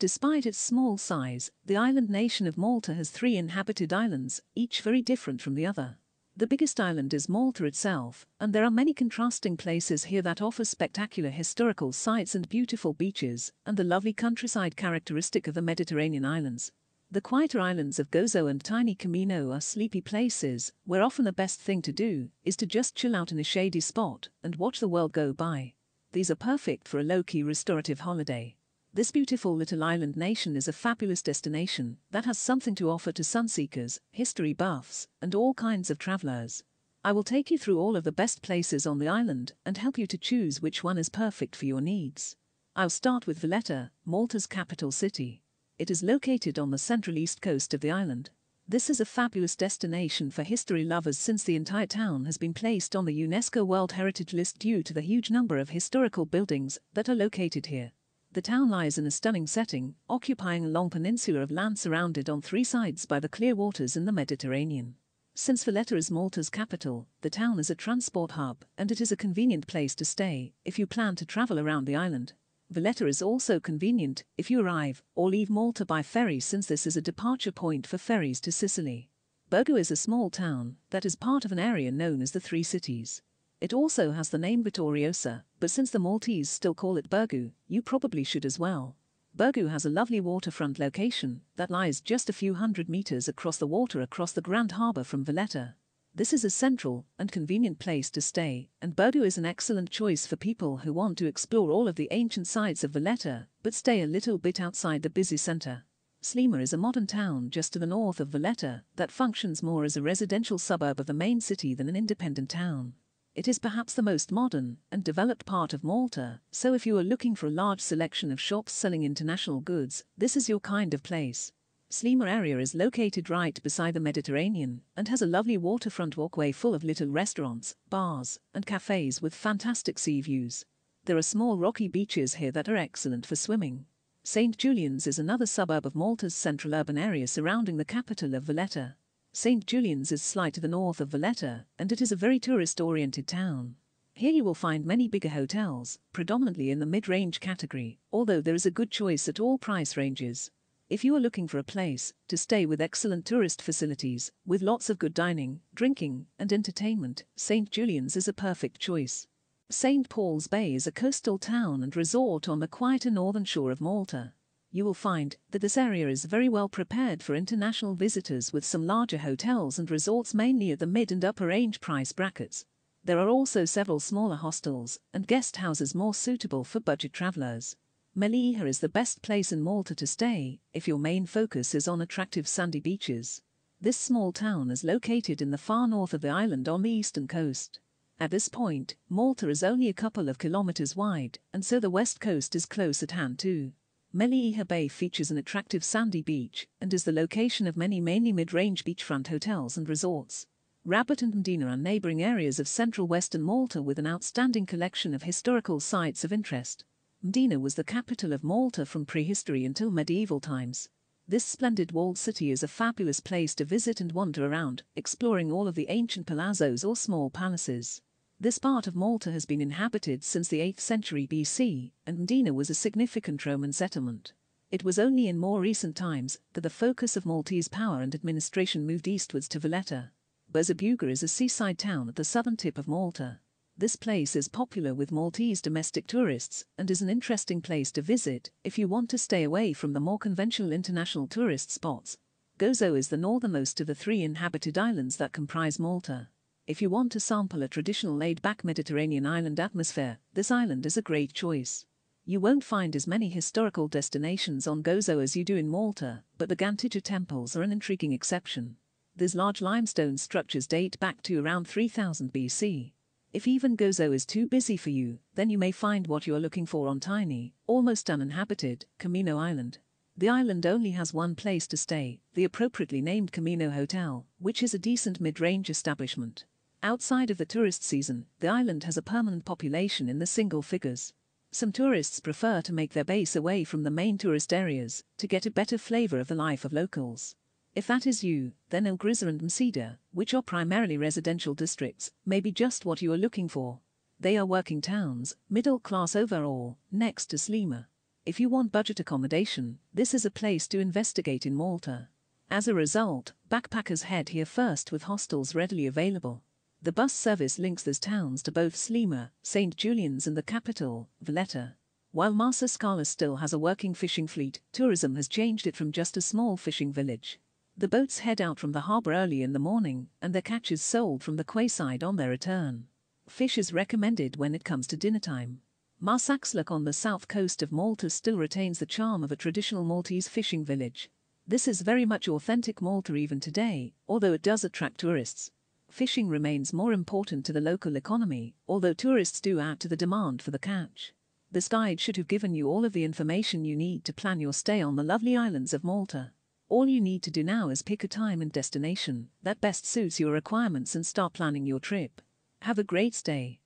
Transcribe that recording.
Despite its small size, the island nation of Malta has three inhabited islands, each very different from the other. The biggest island is Malta itself, and there are many contrasting places here that offer spectacular historical sites and beautiful beaches, and the lovely countryside characteristic of the Mediterranean islands. The quieter islands of Gozo and Tiny Camino are sleepy places, where often the best thing to do is to just chill out in a shady spot and watch the world go by. These are perfect for a low-key restorative holiday. This beautiful little island nation is a fabulous destination that has something to offer to sunseekers, history buffs, and all kinds of travelers. I will take you through all of the best places on the island and help you to choose which one is perfect for your needs. I'll start with Valletta, Malta's capital city. It is located on the central east coast of the island. This is a fabulous destination for history lovers since the entire town has been placed on the UNESCO World Heritage List due to the huge number of historical buildings that are located here. The town lies in a stunning setting, occupying a long peninsula of land surrounded on three sides by the clear waters in the Mediterranean. Since Valletta is Malta's capital, the town is a transport hub, and it is a convenient place to stay if you plan to travel around the island. Valletta is also convenient if you arrive or leave Malta by ferry since this is a departure point for ferries to Sicily. Bogo is a small town that is part of an area known as the Three Cities. It also has the name Vittoriosa, but since the Maltese still call it Burgu, you probably should as well. Burgu has a lovely waterfront location that lies just a few hundred meters across the water across the Grand Harbour from Valletta. This is a central and convenient place to stay, and Burgu is an excellent choice for people who want to explore all of the ancient sites of Valletta, but stay a little bit outside the busy centre. Slima is a modern town just to the north of Valletta that functions more as a residential suburb of the main city than an independent town. It is perhaps the most modern and developed part of Malta, so if you are looking for a large selection of shops selling international goods, this is your kind of place. Slima area is located right beside the Mediterranean and has a lovely waterfront walkway full of little restaurants, bars, and cafes with fantastic sea views. There are small rocky beaches here that are excellent for swimming. St. Julian's is another suburb of Malta's central urban area surrounding the capital of Valletta. St. Julian's is slightly to the north of Valletta, and it is a very tourist-oriented town. Here you will find many bigger hotels, predominantly in the mid-range category, although there is a good choice at all price ranges. If you are looking for a place to stay with excellent tourist facilities, with lots of good dining, drinking, and entertainment, St. Julian's is a perfect choice. St. Paul's Bay is a coastal town and resort on the quieter northern shore of Malta you will find that this area is very well prepared for international visitors with some larger hotels and resorts mainly at the mid and upper range price brackets. There are also several smaller hostels and guest houses more suitable for budget travelers. Melilla is the best place in Malta to stay if your main focus is on attractive sandy beaches. This small town is located in the far north of the island on the eastern coast. At this point, Malta is only a couple of kilometers wide, and so the west coast is close at hand too. Meliha Bay features an attractive sandy beach and is the location of many mainly mid-range beachfront hotels and resorts. Rabat and Medina are neighboring areas of central western Malta with an outstanding collection of historical sites of interest. Medina was the capital of Malta from prehistory until medieval times. This splendid walled city is a fabulous place to visit and wander around, exploring all of the ancient palazzos or small palaces. This part of Malta has been inhabited since the 8th century BC, and Medina was a significant Roman settlement. It was only in more recent times that the focus of Maltese power and administration moved eastwards to Valletta. Berzabuga is a seaside town at the southern tip of Malta. This place is popular with Maltese domestic tourists and is an interesting place to visit if you want to stay away from the more conventional international tourist spots. Gozo is the northernmost of the three inhabited islands that comprise Malta. If you want to sample a traditional laid-back Mediterranean island atmosphere, this island is a great choice. You won't find as many historical destinations on Gozo as you do in Malta, but the Gantija temples are an intriguing exception. These large limestone structures date back to around 3000 BC. If even Gozo is too busy for you, then you may find what you are looking for on tiny, almost uninhabited, Camino Island. The island only has one place to stay, the appropriately named Camino Hotel, which is a decent mid-range establishment. Outside of the tourist season, the island has a permanent population in the single figures. Some tourists prefer to make their base away from the main tourist areas to get a better flavor of the life of locals. If that is you, then El Grisa and Msida, which are primarily residential districts, may be just what you are looking for. They are working towns, middle class overall, next to Slima. If you want budget accommodation, this is a place to investigate in Malta. As a result, backpackers head here first with hostels readily available. The bus service links these towns to both Slema, St. Julian's and the capital, Valletta. While Marsa Scala still has a working fishing fleet, tourism has changed it from just a small fishing village. The boats head out from the harbour early in the morning, and their catch is sold from the quayside on their return. Fish is recommended when it comes to dinner time. Marsaxlak on the south coast of Malta still retains the charm of a traditional Maltese fishing village. This is very much authentic Malta even today, although it does attract tourists fishing remains more important to the local economy, although tourists do add to the demand for the catch. This guide should have given you all of the information you need to plan your stay on the lovely islands of Malta. All you need to do now is pick a time and destination that best suits your requirements and start planning your trip. Have a great stay.